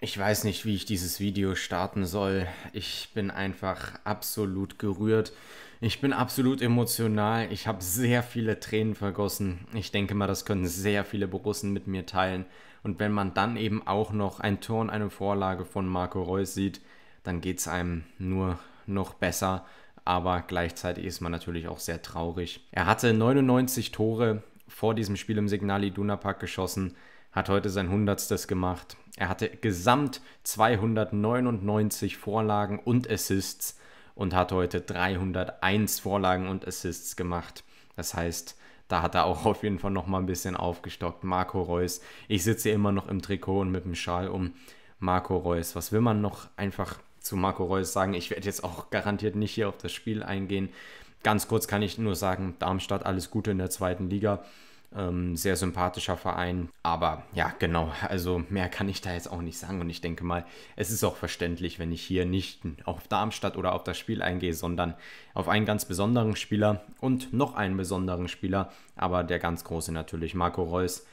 Ich weiß nicht, wie ich dieses Video starten soll. Ich bin einfach absolut gerührt. Ich bin absolut emotional. Ich habe sehr viele Tränen vergossen. Ich denke mal, das können sehr viele Borussen mit mir teilen. Und wenn man dann eben auch noch ein Tor und eine Vorlage von Marco Reus sieht, dann geht es einem nur noch besser. Aber gleichzeitig ist man natürlich auch sehr traurig. Er hatte 99 Tore vor diesem Spiel im Signal Iduna Park geschossen hat heute sein Hundertstes gemacht. Er hatte gesamt 299 Vorlagen und Assists und hat heute 301 Vorlagen und Assists gemacht. Das heißt, da hat er auch auf jeden Fall nochmal ein bisschen aufgestockt. Marco Reus, ich sitze immer noch im Trikot und mit dem Schal um Marco Reus. Was will man noch einfach zu Marco Reus sagen? Ich werde jetzt auch garantiert nicht hier auf das Spiel eingehen. Ganz kurz kann ich nur sagen, Darmstadt alles Gute in der zweiten Liga. Ähm, sehr sympathischer Verein. Aber ja, genau, also mehr kann ich da jetzt auch nicht sagen. Und ich denke mal, es ist auch verständlich, wenn ich hier nicht auf Darmstadt oder auf das Spiel eingehe, sondern auf einen ganz besonderen Spieler und noch einen besonderen Spieler, aber der ganz große natürlich, Marco Reus.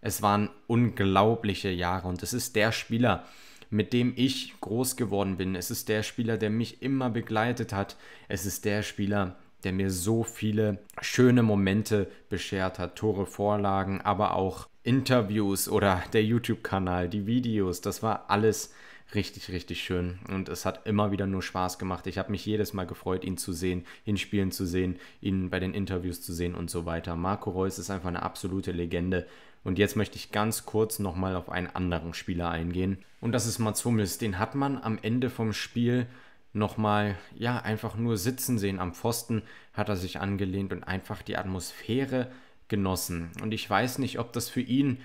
Es waren unglaubliche Jahre und es ist der Spieler, mit dem ich groß geworden bin. Es ist der Spieler, der mich immer begleitet hat. Es ist der Spieler, der mir so viele schöne Momente beschert hat. Tore, Vorlagen, aber auch Interviews oder der YouTube-Kanal, die Videos, das war alles richtig, richtig schön. Und es hat immer wieder nur Spaß gemacht. Ich habe mich jedes Mal gefreut, ihn zu sehen, ihn spielen zu sehen, ihn bei den Interviews zu sehen und so weiter. Marco Reus ist einfach eine absolute Legende. Und jetzt möchte ich ganz kurz nochmal auf einen anderen Spieler eingehen. Und das ist Mats Hummels. Den hat man am Ende vom Spiel nochmal, ja, einfach nur sitzen sehen. Am Pfosten hat er sich angelehnt und einfach die Atmosphäre genossen. Und ich weiß nicht, ob das für ihn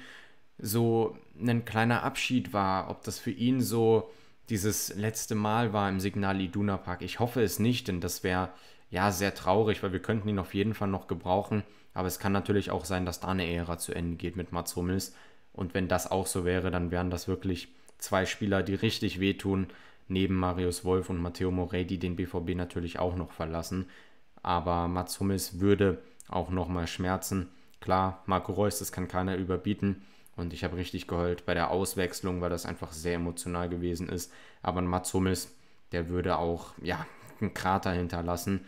so ein kleiner Abschied war, ob das für ihn so dieses letzte Mal war im Signal Iduna Park. Ich hoffe es nicht, denn das wäre ja sehr traurig, weil wir könnten ihn auf jeden Fall noch gebrauchen. Aber es kann natürlich auch sein, dass da eine Ära zu Ende geht mit Mats Hummels. Und wenn das auch so wäre, dann wären das wirklich zwei Spieler, die richtig wehtun neben Marius Wolf und Matteo Morey, die den BVB natürlich auch noch verlassen. Aber Mats Hummels würde auch nochmal schmerzen. Klar, Marco Reus, das kann keiner überbieten. Und ich habe richtig geheult bei der Auswechslung, weil das einfach sehr emotional gewesen ist. Aber Mats Hummels, der würde auch, ja, einen Krater hinterlassen.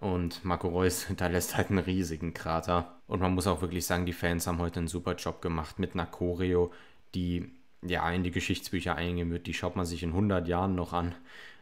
Und Marco Reus hinterlässt halt einen riesigen Krater. Und man muss auch wirklich sagen, die Fans haben heute einen super Job gemacht mit einer Choreo, die ja, in die Geschichtsbücher eingehen wird. Die schaut man sich in 100 Jahren noch an.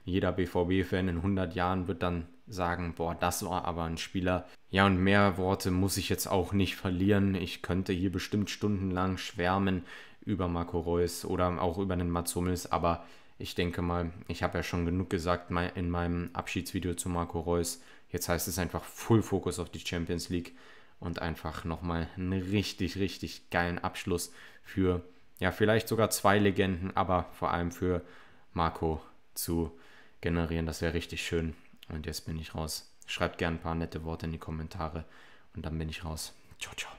Jeder BVB-Fan in 100 Jahren wird dann sagen, boah, das war aber ein Spieler. Ja, und mehr Worte muss ich jetzt auch nicht verlieren. Ich könnte hier bestimmt stundenlang schwärmen über Marco Reus oder auch über den Mats Hummels, aber ich denke mal, ich habe ja schon genug gesagt in meinem Abschiedsvideo zu Marco Reus. Jetzt heißt es einfach Full Focus auf die Champions League und einfach nochmal einen richtig, richtig geilen Abschluss für die ja, vielleicht sogar zwei Legenden, aber vor allem für Marco zu generieren. Das wäre richtig schön. Und jetzt bin ich raus. Schreibt gerne ein paar nette Worte in die Kommentare und dann bin ich raus. Ciao, ciao.